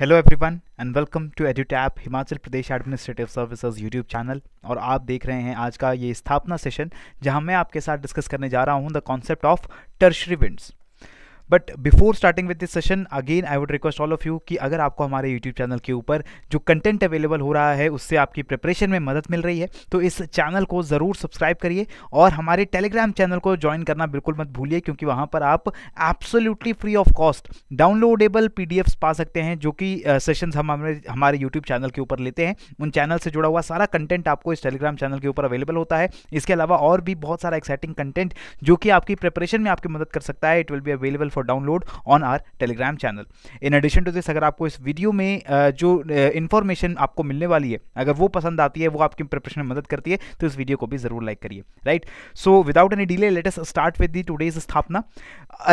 Hello everyone and welcome to app Himachal Pradesh administrative services YouTube channel और आप देख रहे हैं आज का ये स्थापना सेशन जहां मैं आपके साथ डिस्कस करने जा रहा हूं the concept of tertiary winds but before starting with this session again I would request all of you कि अगर आपको हमारे यूट्यूब चैनल के ऊपर जो कंटेंट अवेलेबल हो रहा है उससे आपकी प्रिपरेशन में मदद मिल रही है तो इस चैनल को ज़रूर सब्सक्राइब करिए और हमारे टेलीग्राम चैनल को ज्वाइन करना बिल्कुल मत भूलिए क्योंकि वहाँ पर आप absolutely free of cost downloadable P पा सकते हैं जो कि सेशन हम हमारे हमारे यूट्यूब चैनल के ऊपर लेते हैं उन चैनल से जुड़ा हुआ सारा कंटेंट आपको इस टेलीग्राम चैनल के ऊपर अवेलेबल होता है इसके अलावा और भी बहुत सारा एक्साइटिंग कंटेंट जो कि आपकी प्रिपरेशन में आपकी मदद कर सकता है it will be available for download on our Telegram channel in addition to this अगर आपको इस वीडियो में जो इन्फॉर्मेशन आपको मिलने वाली है अगर वो पसंद आती है वो आपकी प्रिपरेशन में मदद करती है तो इस वीडियो को भी जरूर लाइक करिए right so without any delay let let's start with the today's स्थापना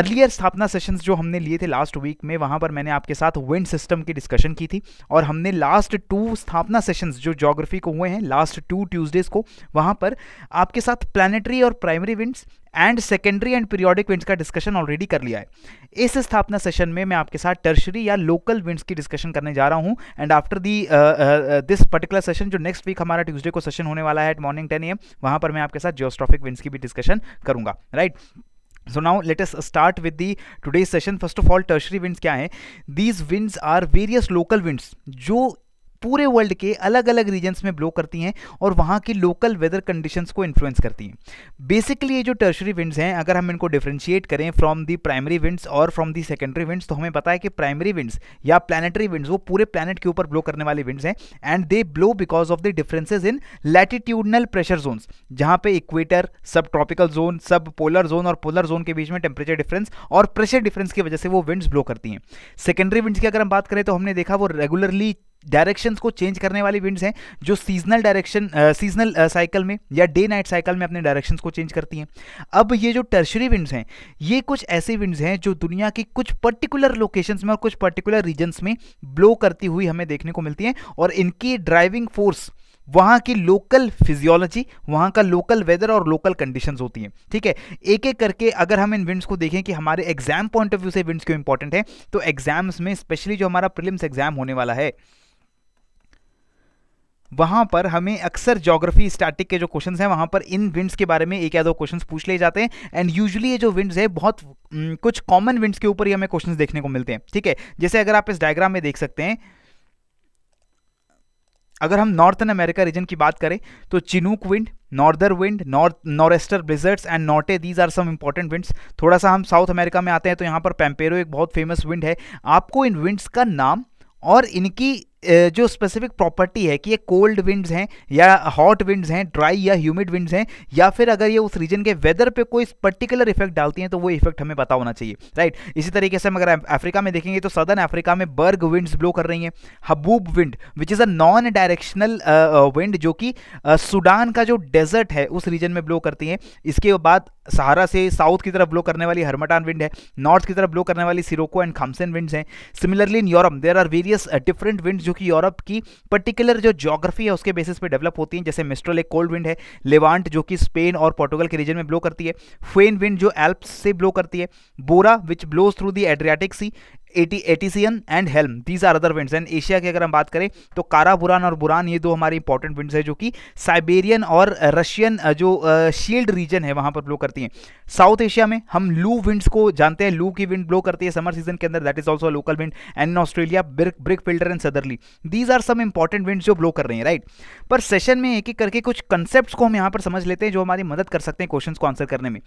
अर्लियर स्थापना सेशंस जो हमने लिए थे लास्ट वीक में वहाँ पर मैंने आपके साथ विंड सिस्टम की डिस्कशन की थी और हमने लास्ट टू स्थापना सेशंस जो जोग्राफी को हुए हैं लास्ट टू ट्यूजडेज को वहाँ पर आपके साथ प्लानिटरी और primary winds and secondary and periodic winds का डिस्कशन ऑलरेडी कर लिया है इस स्थापना सेशन में मैं आपके साथ टर्शरी या लोकल विंड्स की डिस्कशन करने जा रहा हूँ and after the this particular session जो नेक्स्ट वीक हमारा ट्यूजडे को सेशन होने वाला है एट मॉर्निंग टेन एम वहाँ पर मैं आपके साथ जियोस्ट्रॉफिक विंड्स की भी डिस्कशन करूँगा right so now let us start with the today's session first of all tertiary winds क्या है these winds are various local winds जो पूरे वर्ल्ड के अलग अलग रीजन्स में ब्लो करती हैं और वहाँ की लोकल वेदर कंडीशंस को इन्फ्लुएंस करती हैं बेसिकली ये जो टर्शरी विंड्स हैं अगर हम इनको डिफ्रेंशिएट करें फ्रॉम दी प्राइमरी विंड्स और फ्रॉम दी सेकेंडरी विंड्स तो हमें पता है कि प्राइमरी विंड्स या प्लानटरी विंड्स वो पूरे प्लानट के ऊपर ब्लो करने वाले विंड्स हैं and they blow because of the differences in latitudinal pressure zones जहाँ पे equator sub tropical zone sub polar zone और पोलर जोन के बीच में टेम्परेचर डिफरेंस और प्रेशर डिफरेंस की वजह से वो विंड्स ब्लो करती हैं सेकेंडरी विंड्स की अगर हम बात करें तो हमने देखा वो रेगुलरली डायरेक्शंस को चेंज करने वाली विंड्स हैं जो सीजनल डायरेक्शन सीजनल साइकिल में या डे नाइट साइकिल में अपने डायरेक्शंस को चेंज करती हैं अब ये जो टर्शरी विंड्स हैं ये कुछ ऐसे विंड्स हैं जो दुनिया की कुछ पर्टिकुलर लोकेशंस में और कुछ पर्टिकुलर रीजन्स में ब्लो करती हुई हमें देखने को मिलती हैं और इनकी ड्राइविंग फोर्स वहाँ की लोकल फिजियोलॉजी वहाँ का लोकल वेदर और लोकल कंडीशंस होती हैं ठीक है एक एक करके अगर हम इन विंड्स को देखें कि हमारे एग्जाम पॉइंट ऑफ व्यू से विंड्स क्यों इंपॉर्टेंट है तो एग्जाम्स में स्पेशली जो हमारा प्रिलिम्स एग्जाम होने वाला है वहां पर हमें अक्सर ज्योग्राफी स्टैटिक के जो क्वेश्चंस हैं वहां पर इन विंड्स के बारे में एक या दो क्वेश्चंस पूछ लिए जाते हैं एंड यूजुअली ये जो विंड्स है बहुत कुछ कॉमन विंड्स के ऊपर ही हमें क्वेश्चंस देखने को मिलते हैं ठीक है जैसे अगर आप इस डायग्राम में देख सकते हैं अगर हम नॉर्थन अमेरिका रीजन की बात करें तो chinook wind norther wind north nor'easter blizzards and norte these are some important winds थोड़ा सा हम साउथ अमेरिका में आते हैं तो यहाँ पर पैम्पेरो एक बहुत फेमस विंड है आपको इन विंड्स का नाम और इनकी जो स्पेसिफिक प्रॉपर्टी है कि ये कोल्ड विंड्स हैं या हॉट विंड्स हैं ड्राई या ह्यूमिड विंड्स हैं या फिर अगर ये उस रीजन के वेदर पे कोई पर्टिकुलर इफेक्ट डालती हैं तो वो इफेक्ट हमें पता होना चाहिए राइट इसी तरीके से हम अगर अफ्रीका में देखेंगे तो सदर्न अफ्रीका में बर्ग विंड्स ब्लो कर रही हैं haboob wind which is a non directional wind जो कि सूडान का जो डेजर्ट है उस रीजन में ब्लो करती हैं इसके बाद सहारा से साउथ की तरफ ब्लो करने वाली हरमटान विंड है नॉर्थ की तरफ ब्लो करने वाली सिरोको एंड खामसेन विंड्स हैं similarly in Europe there are various different wind जो क्योंकि यूरोप की पर्टिकुलर जो जोग्राफी है उसके बेसिस पे डेवलप होती है जैसे मिस्ट्रल एक कोल्ड विंड है लेवांट जो कि स्पेन और पोर्टुगल के रीजन में ब्लो करती है फेन विंड जो एल्प से ब्लो करती है bora which blows through the Adriatic sea एटी etesian and helm these are other winds and Asia की अगर हम बात करें तो कारा बुरान और बुरान ये दो हमारे इंपॉर्टेंट विंड्स हैं जो कि साइबेरियन और रशियन जो शील्ड रीजन है वहाँ पर ब्लो करती हैं साउथ एशिया में हम लू विंड्स को जानते हैं लू की विंड ब्लो करती है समर सीजन के अंदर that is also local wind and in Australia brick brickfielder and southerly these are some important winds जो ब्लो कर रहे हैं राइट पर सेशन में एक एक करके कुछ कंसेप्ट को हम यहाँ पर समझ लेते हैं जो हमारी मदद कर सकते हैं क्वेश्चन को आंसर करने में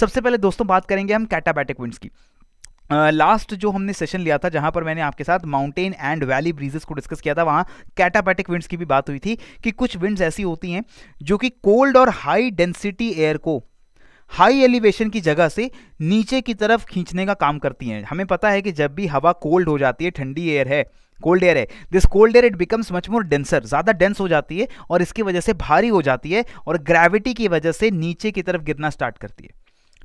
सबसे पहले दोस्तों बात करेंगे हम कैटाबैटिक विंड्स की लास्ट uh, जो हमने सेशन लिया था जहां पर मैंने आपके साथ माउंटेन एंड वैली ब्रीजेस को डिस्कस किया था वहां कैटापैटिक विंड्स की भी बात हुई थी कि कुछ विंड्स ऐसी होती हैं जो कि कोल्ड और हाई डेंसिटी एयर को हाई एलिवेशन की जगह से नीचे की तरफ खींचने का काम करती हैं हमें पता है कि जब भी हवा कोल्ड हो जाती है ठंडी एयर है कोल्ड एयर है this cold air it becomes much more denser ज़्यादा डेंस हो जाती है और इसकी वजह से भारी हो जाती है और ग्रेविटी की वजह से नीचे की तरफ गिरना स्टार्ट करती है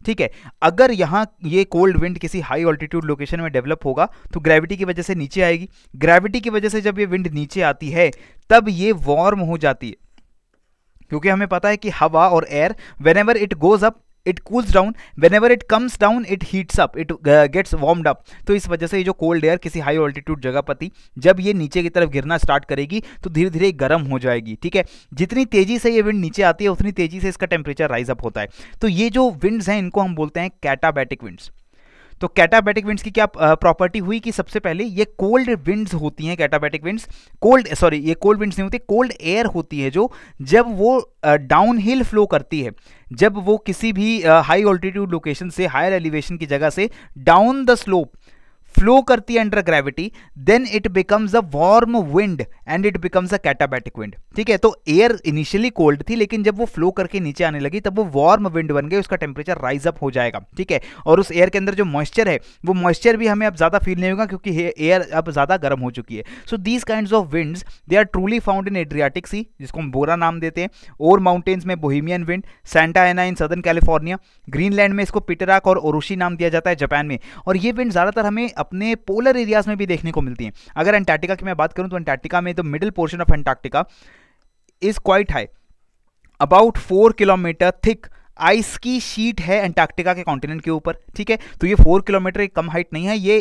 ठीक है अगर यहाँ ये कोल्ड विंड किसी हाई ऑल्टीट्यूड लोकेशन में डेवलप होगा तो ग्रेविटी की वजह से नीचे आएगी ग्रेविटी की वजह से जब ये विंड नीचे आती है तब ये वार्म हो जाती है क्योंकि हमें पता है कि हवा और air whenever it goes up it cools down whenever it comes down it heats up it gets warmed up तो इस वजह से ये जो कोल्ड एयर किसी हाई ऑल्टीट्यूड जगह पर थी जब ये नीचे की तरफ गिरना स्टार्ट करेगी तो धीरे धीरे गर्म हो जाएगी ठीक है जितनी तेजी से ये विंड नीचे आती है उतनी तेजी से इसका टेम्परेचर राइज अप होता है तो ये जो विंड्स हैं इनको हम बोलते हैं कैटाबैटिक विंड्स तो कैटाबैटिक विंड्स की क्या प्रॉपर्टी हुई कि सबसे पहले ये कोल्ड विंड्स होती हैं कैटाबैटिक विंड्स कोल्ड सॉरी ये कोल्ड विंड्स नहीं होती कोल्ड एयर होती है जो जब वो डाउन हिल फ्लो करती है जब वो किसी भी हाई ऑल्टीट्यूड लोकेशन से हायर एलिवेशन की जगह से डाउन द स्लोप फ्लो करती है under gravity then it becomes a warm wind and it becomes a katabatic wind ठीक है तो एयर इनिशियली कोल्ड थी लेकिन जब वो फ्लो करके नीचे आने लगी तब वो वार्म विंड बन गई उसका टेम्परेचर राइज अप हो जाएगा ठीक है और उस एयर के अंदर जो मॉइस्चर है वो मॉइस्चर भी हमें अब ज़्यादा फील नहीं होगा क्योंकि एयर अब ज़्यादा गर्म हो चुकी है so these kind of winds they are truly found in Adriatic sea जिसको हम बोरा नाम देते हैं और माउंटेन्स में Bohemian wind Santa Ana in southern California Greenland में इसको पिटराक और ओरुशी नाम दिया जाता है जापान में और ये विंड ज़्यादातर हमें अपने पोलर एरियाज में भी देखने को मिलती हैं अगर एंटार्क्टिका की मैं बात करूं तो एंटार्क्टिका में तो middle portion of Antarctica is quite high about four kilometre thick ice की शीट है एंटार्क्टिका के कॉन्टिनेंट के ऊपर ठीक है तो ये फोर किलोमीटर एक कम हाइट नहीं है ये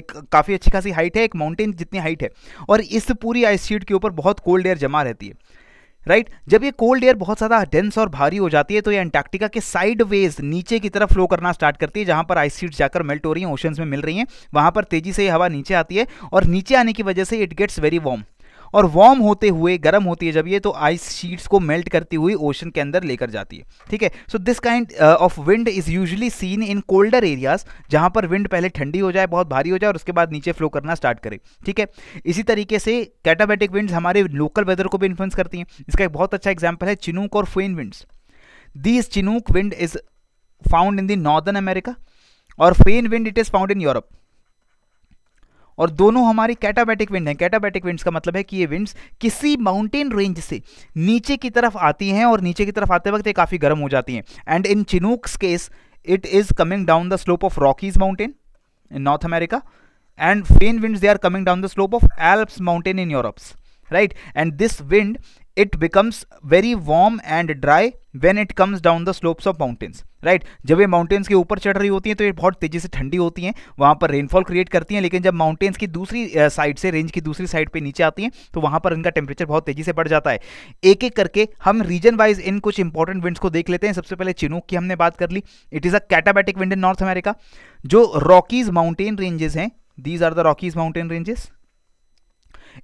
एक काफ़ी अच्छी खासी हाइट है एक माउंटेन जितनी हाइट है और इस पूरी आइस शीट के ऊपर बहुत कोल्ड एयर जमा रहती है राइट right? जब ये कोल्ड एयर बहुत ज़्यादा डेंस और भारी हो जाती है तो ये अंटार्क्टिका के साइड वेज नीचे की तरफ फ्लो करना स्टार्ट करती है जहां पर आइस शीट जाकर मेल्ट हो रही हैं ओशंस में मिल रही हैं वहां पर तेजी से ये हवा नीचे आती है और नीचे आने की वजह से इट गेट्स वेरी वार्म और वार्म होते हुए गर्म होती है जब ये तो आइस शीट्स को मेल्ट करती हुई ओशन के अंदर लेकर जाती है ठीक है so this kind of wind is usually seen in colder areas जहां पर विंड पहले ठंडी हो जाए बहुत भारी हो जाए और उसके बाद नीचे फ्लो करना स्टार्ट करे ठीक है इसी तरीके से कैटाबेटिक विंड्स हमारे लोकल वेदर को भी इन्फ्लुएंस करती हैं इसका एक बहुत अच्छा एग्जाम्पल है चिनूक और foehn winds these chinook wind is found in the northern America और foehn wind it is found in Europe और दोनों हमारी कैटाबैटिक विंड हैं कैटाबैटिक विंड्स का मतलब है कि ये विंड्स किसी माउंटेन रेंज से नीचे की तरफ आती हैं और नीचे की तरफ आते वक्त ये काफ़ी गर्म हो जाती हैं and in chinooks case it is coming down the slope of Rockies mountain in North America and foehn wind they are coming down the slope of alps mountain in Europes right and this wind it becomes very warm and dry when it comes down the slopes of mountains right जब ये mountains के ऊपर चढ़ रही होती हैं तो ये बहुत तेजी से ठंडी होती हैं वहाँ पर रेनफॉल क्रिएट करती हैं लेकिन जब माउंटेन्स की दूसरी साइड से रेंज की दूसरी साइड पे नीचे आती हैं तो वहाँ पर इनका टेम्परेचर बहुत तेजी से बढ़ जाता है एक एक करके हम रीजन वाइज इन कुछ इंपॉर्टेंट विंड्स को देख लेते हैं सबसे पहले चिनूक की हमने बात कर ली it is a katabatic wind in North America जो रॉकीज माउंटेन रेंजेस हैं these are the Rockies mountain ranges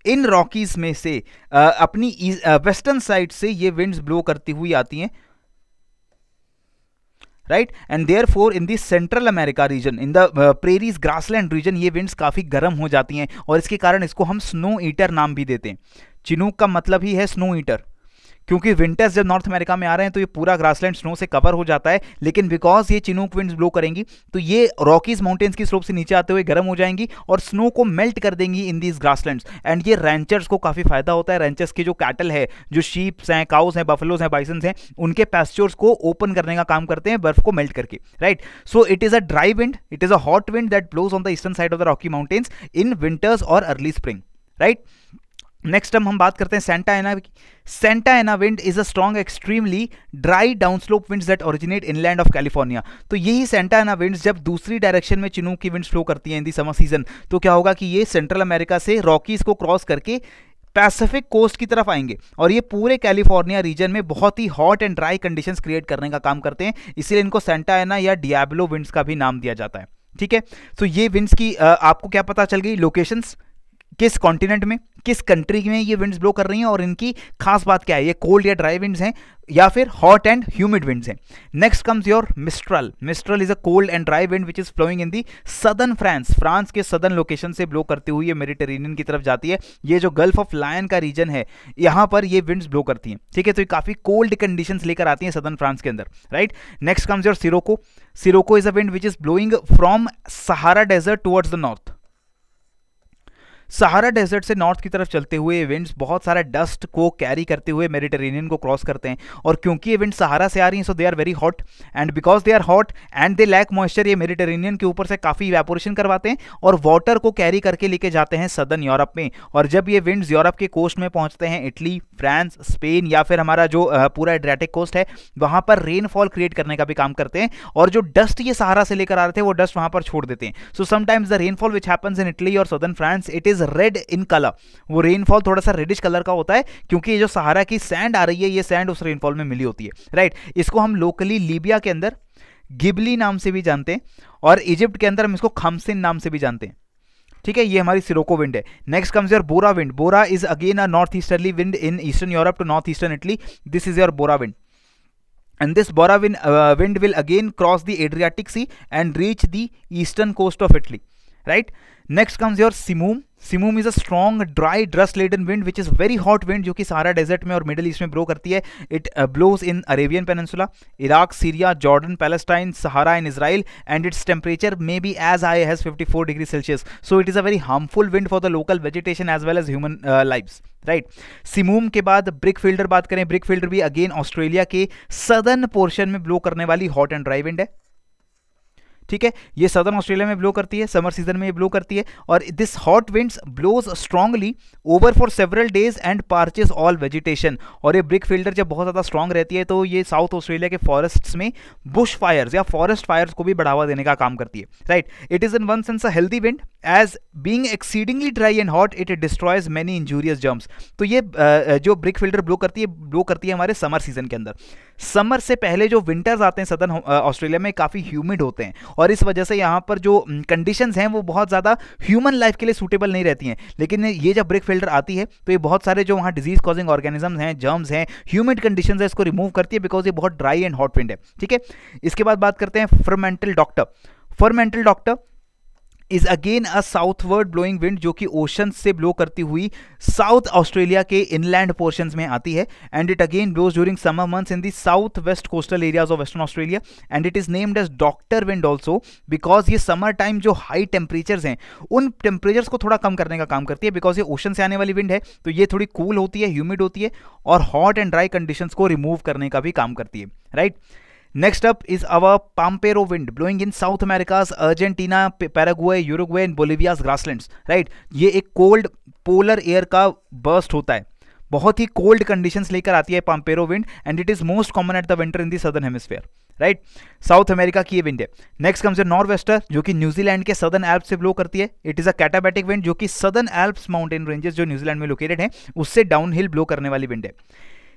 in Rockies में से आ, अपनी वेस्टर्न साइड से ये विंड्स ब्लो करती हुई आती हैं right and there therefore in this Central America region in the prairies grassland region ये विंड्स काफ़ी गर्म हो जाती हैं और इसके कारण इसको हम स्नो ईटर नाम भी देते हैं चिनूक का मतलब ही है स्नो ईटर क्योंकि विंटर्स जब नॉर्थ अमेरिका में आ रहे हैं तो ये पूरा ग्रासलैंड स्नो से कवर हो जाता है लेकिन बिकॉज ये चिनूक विंड्स ब्लो करेंगी तो ये रॉकीज माउंटेन्स की स्लोप से नीचे आते हुए गर्म हो जाएंगी और स्नो को मेल्ट कर देंगी इन दीज ग्रासलैंड्स एंड ये रेंचर्स को काफ़ी फायदा होता है रेंचर्स के जो कैटल है जो शीप्स हैं काउस हैं बफलोज हैं बाइसन्स हैं उनके पैस्चर्स को ओपन करने का काम करते हैं बर्फ को मेल्ट करके right so it is a dry wind it is a hot wind that blows on the eastern side of the Rocky mountains in winters और अर्ली स्प्रिंग राइट नेक्स्ट हम हम बात करते हैं सेंटा एना की Santa Ana wind is a strong extremely dry down slope winds that originate inland of California तो यही Santa एना winds जब दूसरी डायरेक्शन में चिनू की विंड्स फ्लो करती हैं इन दी समर सीजन तो क्या होगा कि ये सेंट्रल अमेरिका से रॉकीज को क्रॉस करके पैसिफिक कोस्ट की तरफ आएंगे और ये पूरे कैलिफोर्निया रीजन में बहुत ही hot and dry conditions create करने का काम करते हैं इसीलिए इनको सेंटा एना या डियाब्लो विंड्स का भी नाम दिया जाता है ठीक है तो ये विंड्स की आपको क्या पता चल गई लोकेशंस किस कॉन्टिनेंट में किस कंट्री में ये विंड्स ब्लो कर रही हैं और इनकी खास बात क्या है ये कोल्ड या ड्राई विंड्स हैं या फिर हॉट एंड ह्यूमिड विंड्स हैं next comes your mistral mistral is a cold and dry wind which is flowing in the southern France France के सदर्न लोकेशन से ब्लो करती हुई ये मेडिटेरेनियन की तरफ जाती है ये जो गल्फ ऑफ लायन का रीजन है यहां पर ये विंड्स ब्लो करती हैं ठीक है तो ये काफ़ी कोल्ड कंडीशन लेकर आती हैं सदर्न फ्रांस के अंदर right next comes your sirocco sirocco is a wind which is blowing from Sahara desert towards the north Sahara desert से नॉर्थ की तरफ चलते हुए इवेंट्स बहुत सारा डस्ट को कैरी करते हुए मेडिटेरेनियन को क्रॉस करते हैं और क्योंकि विंड सहारा से आ रही हैं so they are very hot and because they are hot and they lack moisture ये मेडिटेरेनियन के ऊपर से काफ़ी वैपोरेशन करवाते हैं और वाटर को कैरी करके लेके जाते हैं सदर्न यूरोप में और जब ये विंड्स यूरोप के कोस्ट में पहुंचते हैं इटली फ्रांस स्पेन या फिर हमारा जो पूरा एड्रेटिक कोस्ट है वहां पर रेनफॉल क्रिएट करने का भी काम करते हैं और जो डस्ट ये सहारा से लेकर आ रहे थे वो डस्ट वहां पर छोड़ देते हैं so sometimes the rainfall which happens in Italy और southern France it is is red in colour वो रेनफॉल थोड़ा सा रेडिश कलर का होता है क्योंकि ये जो सहारा की सैंड आ रही है ये सैंड उस रेनफॉल में मिली होती है राइट right? इसको हम लोकली लीबिया के अंदर गिबली नाम से भी जानते हैं और इजिप्ट के अंदर हम इसको खमसिन नाम से भी जानते हैं ठीक है ये हमारी सिरोको विंड है next comes your bora wind bora is again a north easterly wind in eastern Europe to north eastern Italy this is your bora wind and this bora wind will again cross the Adriatic sea and reach the eastern coast of Italy right next comes your simoom simoom is a strong dry dust laden wind which is very hot wind जो कि सारा desert में और middle east में blow करती है it blows in Arabian peninsula Iraq Syria Jordan Palestine Sahara in Israel and its temperature may be as high as fifty four degree Celsius so it is a very harmful wind for the local vegetation as well as human life right simoom के बाद brickfielder बात करें brickfielder भी again Australia के southern portion में blow करने वाली hot and dry wind है ठीक है ये सदर्न ऑस्ट्रेलिया में ब्लो करती है समर सीजन में ब्लो करती है और this hot winds blows strongly over for several days and parches all vegetation और ये ब्रिक फील्डर जब बहुत ज़्यादा स्ट्रांग रहती है तो ये साउथ ऑस्ट्रेलिया के फॉरेस्ट में बुश फायर्स या फॉरेस्ट फायर्स को भी बढ़ावा देने का काम करती है right it is in one sense a healthy wind as being exceedingly dry and hot it destroys many injurious germs तो ये जो ब्रिक फील्डर ब्लो करती है ब्लो करती है हमारे समर सीजन के अंदर समर से पहले जो विंटर्स आते हैं सदर्न ऑस्ट्रेलिया में काफ़ी ह्यूमिड होते हैं और इस वजह से यहाँ पर जो कंडीशंस हैं वो बहुत ज़्यादा ह्यूमन लाइफ के लिए सूटेबल नहीं रहती हैं लेकिन ये जब ब्रेक फिल्टर आती है तो ये बहुत सारे जो वहाँ डिजीज़ कॉजिंग ऑर्गेनिजम्स हैं जर्म्स हैं ह्यूमिड कंडीशन है इसको रिमूव करती है बिकॉज ये बहुत ड्राई एंड हॉट विंड है ठीक है इसके बाद बात करते हैं Fremantle doctor Fremantle doctor is again a southward blowing wind जो कि ओशन से ब्लो करती हुई साउथ ऑस्ट्रेलिया के इनलैंड पोर्शन में आती है and it again blows during summer months in the south west coastal areas of Western Australia and it is named as doctor wind also because ये summer time जो high temperatures हैं उन temperatures को थोड़ा कम करने का काम करती है बिकॉज ये ओशन से आने वाली विंड है तो ये थोड़ी कूल cool होती है ह्यूमिड होती है और हॉट एंड ड्राई कंडीशंस को रिमूव करने का भी काम करती है right right? Next up is our pampero wind blowing in south America's Argentina Paraguay, Uruguay and Bolivia's grasslands. Right ये एक कोल्ड पोलर एयर का बर्स्ट होता है बहुत ही कोल्ड कंडीशंस लेकर आती है pampero wind and it is most common at the winter in the southern hemisphere right South America की ये विंड है नेक्स्ट कम्स नॉर्थ वेस्टर जो कि न्यूजीलैंड के सदर्न एल्प से ब्लो करती है it is a katabatic wind जो कि सदर्न एल्प्स माउंटेन रेंजेस जो न्यूजीलैंड में लोकेटेड है उससे डाउनहिल ब्लो करने वाली विंड है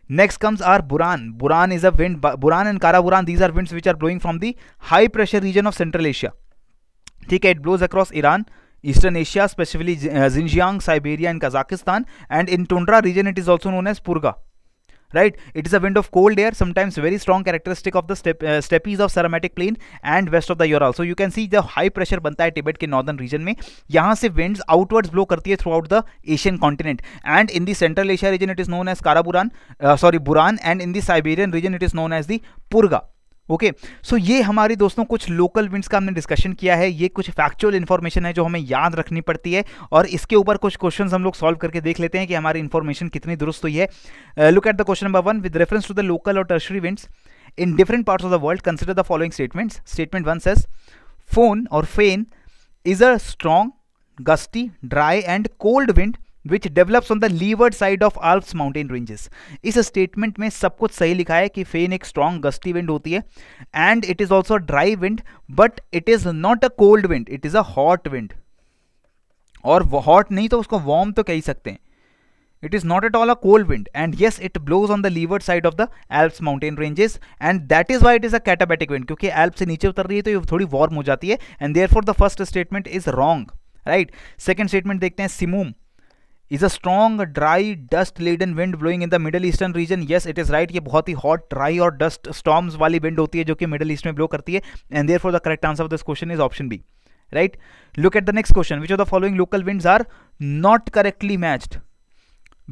Next comes our Buran. Buran is a wind. Buran and Karaburan, these are winds which are blowing from the high pressure region of Central Asia. Okay, it blows across Iran, Eastern Asia, especially uh, Xinjiang, Siberia and Kazakhstan. And in Tundra region, it is also known as Purga right it is a wind of cold air sometimes very strong characteristic of the steppe, uh, steppes of Saramatic plain and west of the ural so you can see the high pressure banta hai tibet ke northern region mein yahan se winds outwards blow karti hai throughout the asian continent and in the central asia region it is known as karaburan uh, sorry buran and in the siberian region it is known as the purga okay okay. So so, ये हमारी दोस्तों कुछ local winds का हमने discussion किया है ये कुछ फैक्चुअल इन्फॉर्मेशन है जो हमें याद रखनी पड़ती है और इसके ऊपर कुछ क्वेश्चन हम लोग सॉल्व करके देख लेते हैं कि हमारी इन्फॉर्मेशन कितनी दुरुस्त हुई है look at the question number one with reference to the local और tertiary winds in different parts of the world consider the following statements statement one says foehn और foehn is a strong gusty dry and cold wind which develops on the leeward side of Alps mountain ranges इस स्टेटमेंट में सब कुछ सही लिखा है कि फेन एक स्ट्रांग गस्टी विंड होती है and it is also dry wind but it is not a cold wind it is a hot wind और हॉट नहीं तो उसको वार्म तो कह सकते हैं it is not at all a cold wind and yes it blows on the leeward side of the Alps mountain ranges and that is why it is a katabatic wind क्योंकि Alp से नीचे उतर रही है तो ये थोड़ी warm हो जाती है and there for the first statement is wrong right second statement देखते हैं simoom is a strong dry dust laden wind blowing in the middle eastern region yes it is right ये बहुत ही हॉट ड्राई और dust storms वाली wind होती है जो कि मिडल ईस्ट में ब्लो करती है and there for the correct answer of this question is option B right look at the next question which of the following local winds are not correctly matched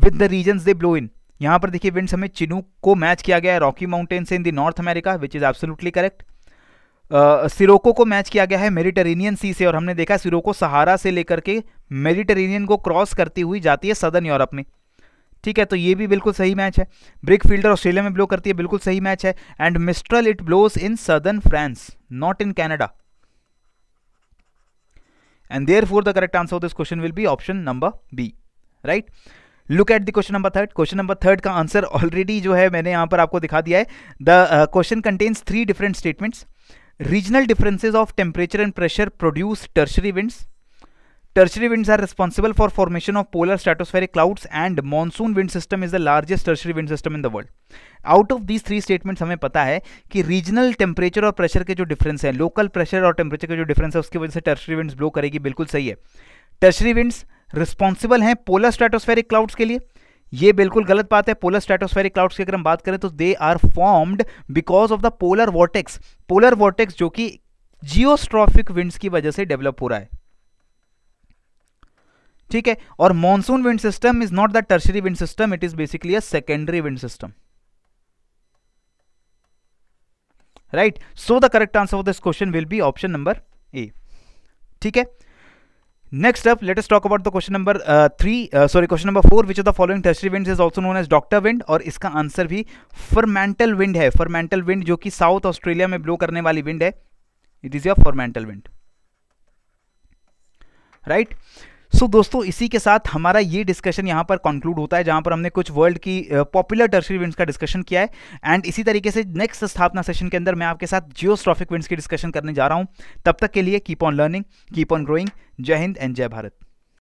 with the region they blow in यहां पर देखिए winds हमें Chinook को match किया गया है Rocky mountain से in the North America which is absolutely correct sirocco को मैच किया गया है मेडिटेरेनियन सी से और हमने देखा सिरोको सहारा से लेकर के मेडिटेरेनियन को क्रॉस करती हुई जाती है सदर्न यूरोप में ठीक है तो ये भी बिल्कुल सही मैच है ब्रिक फील्डर ऑस्ट्रेलिया में ब्लो करती है बिल्कुल सही मैच है and mistral it blows in southern France not in Canada and there for the correct answer of this question will be option number B right look at the question number third question number third का answer already जो है मैंने यहां पर आपको दिखा दिया है the question contains three different statements regional differences of temperature and pressure produce tertiary winds tertiary winds are responsible for formation of polar stratospheric clouds and monsoon wind system is the largest tertiary wind system in the world out of these three statements हमें पता है कि regional temperature और pressure के जो difference हैं local pressure और temperature के जो डिफरेंस है उसकी वजह से टर्शरी विंड्स ब्लो करेगी बिल्कुल सही है टर्शरी विंड्स रिस्पॉन्सिबल हैं पोलर स्ट्रेटोस्फेरिक क्लाउड्स के लिए ये बिल्कुल गलत बात है पोलर स्ट्रेटोस्फेरिक क्लाउड्स की अगर हम बात करें तो they are formed because of the polar vortex polar vortex जो कि जियोस्ट्रॉफिक विंड्स की वजह से डेवलप हो रहा है ठीक है और monsoon wind system is not the tertiary wind system it is basically a secondary wind system right so the correct answer of this question will be option number A ठीक है next up let's talk about the question number three sorry question number four which of the following tertiary wind is also known as doctor wind और इसका answer भी फर्मेंटल wind है फर्मेंटल wind जो कि south Australia में blow करने वाली wind है it is your Fremantle wind right so so, दोस्तों इसी के साथ हमारा ये डिस्कशन यहाँ पर कंक्लूड होता है जहाँ पर हमने कुछ वर्ल्ड की पॉपुलर टर्सरी विंड्स का डिस्कशन किया है एंड इसी तरीके से नेक्स्ट स्थापना सेशन के अंदर मैं आपके साथ जियोस्ट्रॉफिक विंड्स की डिस्कशन करने जा रहा हूँ तब तक के लिए keep on learning keep on growing Jai Hind and जय भारत